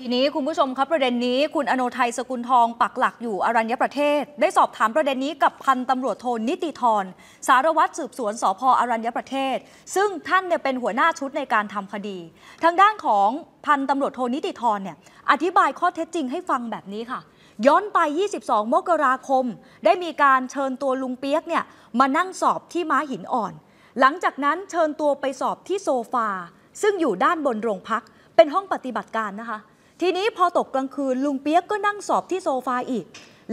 ทีนี้คุณผู้ชมครับประเด็นนี้คุณอโนไทยสกุลทองปักหลักอยู่อรัญญประเทศ ได้สอบถามประเด็นนี้กับพันตำรวจโทนิติธร สารวัตรสืบสวนสพอรัญญประเทศ ซึ่งท่านเนี่ยเป็นหัวหน้าชุดในการทำคดี ทางด้านของพันตำรวจโทนิติธรเนี่ยอธิบายข้อเท็จจริงให้ฟังแบบนี้ค่ะ ย้อนไป 22 มกราคม ได้มีการเชิญตัวลุงเปียกเนี่ยมานั่งสอบที่ม้าหินอ่อน หลังจากนั้นเชิญตัวไปสอบที่โซฟา ซึ่งอยู่ด้านบนโรงพัก เป็นห้องปฏิบัติการนะคะทีนี้พอตกกลางคืนลุงเปียกก็นั่งสอบที่โซฟาอีก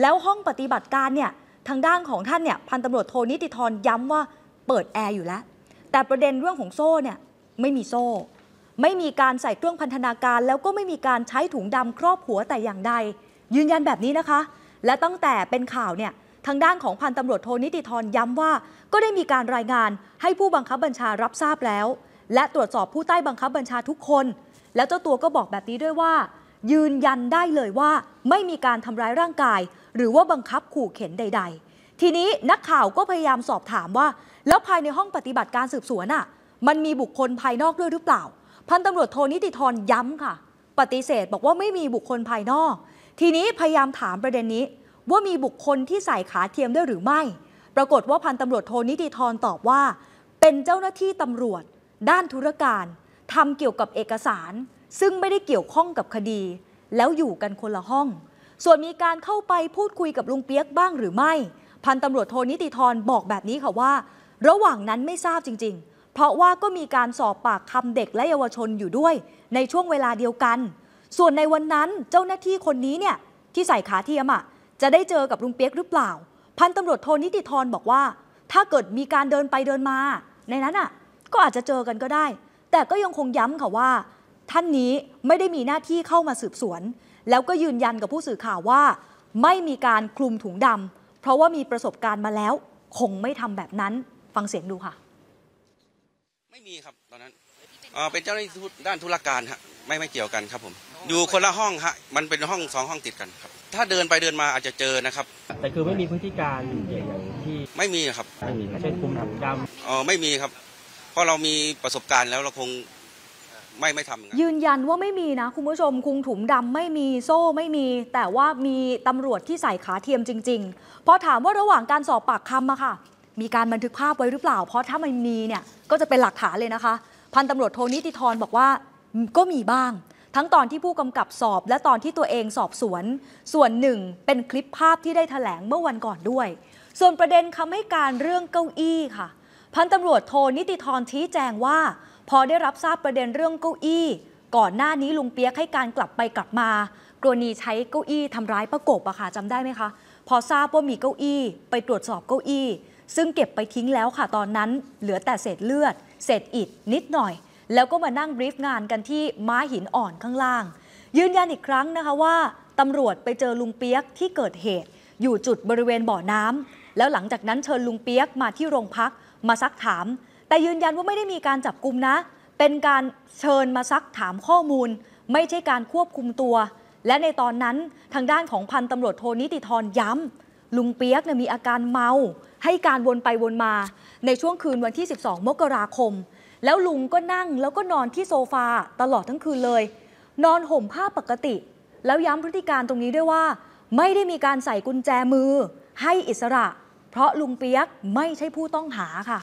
แล้วห้องปฏิบัติการเนี่ยทางด้านของท่านเนี่ยพันตำรวจโทนิติธรย้ำว่าเปิดแอร์อยู่แล้ว แต่ประเด็นเรื่องของโซ่เนี่ยไม่มีโซ่ ไม่มีการใส่เครื่องพันธนาการ แล้วก็ไม่มีการใช้ถุงดำครอบหัวแต่อย่างใด ยืนยันแบบนี้นะคะ และตั้งแต่เป็นข่าวเนี่ยทางด้านของพันตำรวจโทนิติธรย้ำว่า ก็ได้มีการรายงานให้ผู้บังคับบัญชารับทราบแล้ว และตรวจสอบผู้ใต้บังคับบัญชาทุกคนแล้วเจ้าตัวก็บอกแบบนี้ด้วยว่า ยืนยันได้เลยว่า ไม่มีการทำร้ายร่างกาย หรือว่าบังคับขู่เข็นใดๆ ทีนี้นักข่าวก็พยายามสอบถามว่า แล้วภายในห้องปฏิบัติการสืบสวนอ่ะ มันมีบุคคลภายนอกด้วยหรือเปล่า พันตำรวจโทนิติธรย้ำค่ะ ปฏิเสธบอกว่าไม่มีบุคคลภายนอก ทีนี้พยายามถามประเด็นนี้ ว่ามีบุคคลที่ใส่ขาเทียมด้วยหรือไม่ ปรากฏว่าพันตำรวจโทนิติธรตอบว่า เป็นเจ้าหน้าที่ตำรวจ ด้านธุรการทำเกี่ยวกับเอกสาร ซึ่งไม่ได้เกี่ยวข้องกับคดีแล้วอยู่กันคนละห้อง ส่วนมีการเข้าไปพูดคุยกับลุงเปียกบ้างหรือไม่ พันตำรวจโทนิติธรบอกแบบนี้ค่ะว่า ระหว่างนั้นไม่ทราบจริง ๆ เพราะว่าก็มีการสอบปากคำเด็กและเยาวชนอยู่ด้วยในช่วงเวลาเดียวกัน ส่วนในวันนั้นเจ้าหน้าที่คนนี้เนี่ยที่ใส่ขาเทียมอะ่ะ จะได้เจอกับลุงเปียกหรือเปล่า พันตำรวจโทนิติธรบอกว่า ถ้าเกิดมีการเดินไปเดินมา ในนั้นอะ่ะ ก็อาจจะเจอกันก็ได้แต่ก็ยังคงย้ำค่ะว่า ท่านนี้ไม่ได้มีหน้าที่เข้ามาสืบสวน แล้วก็ยืนยันกับผู้สื่อข่าวว่าไม่มีการคลุมถุงดำเพราะว่ามีประสบการณ์มาแล้ว คงไม่ทำแบบนั้นฟังเสียงดูค่ะ ไม่มีครับ ตอนนั้นเป็นเจ้าหน้าที่ด้านธุรการฮะไม่ไม่เกี่ยวกันครับผมอยู่คนละห้องฮะมันเป็นห้องสองห้องติดกันครับ ถ้าเดินไปเดินมาอาจจะเจอนะครับ แต่คือไม่มีพฤติการอย่างที่ไม่มีครับไม่มีเช่นคุมถุงดำอ๋อไม่มีครับเพราะเรามีประสบการณ์แล้วเราคงไม่ไม่ทำยืนยันว่าไม่มีนะ คุณผู้ชมคุงถุงดำไม่มีโซ่ไม่มี แต่ว่ามีตำรวจที่ใส่ขาเทียมจริงๆพอถามว่าระหว่างการสอบปากคำอะค่ะ มีการบันทึกภาพไว้หรือเปล่า เพราะถ้ามันมีเนี่ยก็จะเป็นหลักฐานเลยนะคะ พันตำรวจโทนิติธรบอกว่า ก็มีบ้าง ทั้งตอนที่ผู้กำกับสอบ และตอนที่ตัวเองสอบสวน ส่วนหนึ่งเป็นคลิปภาพที่ได้แถลงเมื่อวันก่อนด้วย ส่วนประเด็นคำให้การเรื่องเก้าอี้ค่ะพันตำรวจโทนิติธรชี้แจงว่า พอได้รับทราบประเด็นเรื่องเก้าอี้ ก่อนหน้านี้ลุงเปียกให้การกลับไปกลับมากรณีใช้เก้าอี้ทำร้ายประกบอะค่ะจำได้ไหมคะพอทราบว่ามีเก้าอี้ ไปตรวจสอบเก้าอี้ ซึ่งเก็บไปทิ้งแล้วค่ะตอนนั้นเหลือแต่เศษเลือด เศษอิดนิดหน่อย แล้วก็มานั่งบรีฟงานกันที่ม้าหินอ่อนข้างล่าง ยืนยันอีกครั้งนะคะว่าตำรวจไปเจอลุงเปียกที่เกิดเหตุ อยู่จุดบริเวณบ่อน้ำแล้วหลังจากนั้นเชิญลุงเปียกมาที่โรงพักมาซักถาม แต่ยืนยันว่าไม่ได้มีการจับกลุมนะ เป็นการเชิญมาซักถามข้อมูล ไม่ใช่การควบคุมตัว และในตอนนั้นทางด้านของพันตำรวจโทนิติธรย้ำลุงเปียกเนี่ยมีอาการเมาให้การวนไปวนมา ในช่วงคืนวันที่ 12มกราคม แล้วลุงก็นั่งแล้วก็นอนที่โซฟาตลอดทั้งคืนเลย นอนห่มผ้าปกติ แล้วย้ำพฤติการตรงนี้ด้วยว่า ไม่ได้มีการใส่กุญแจมือให้อิสระเพราะลุงเปียกไม่ใช่ผู้ต้องหาค่ะ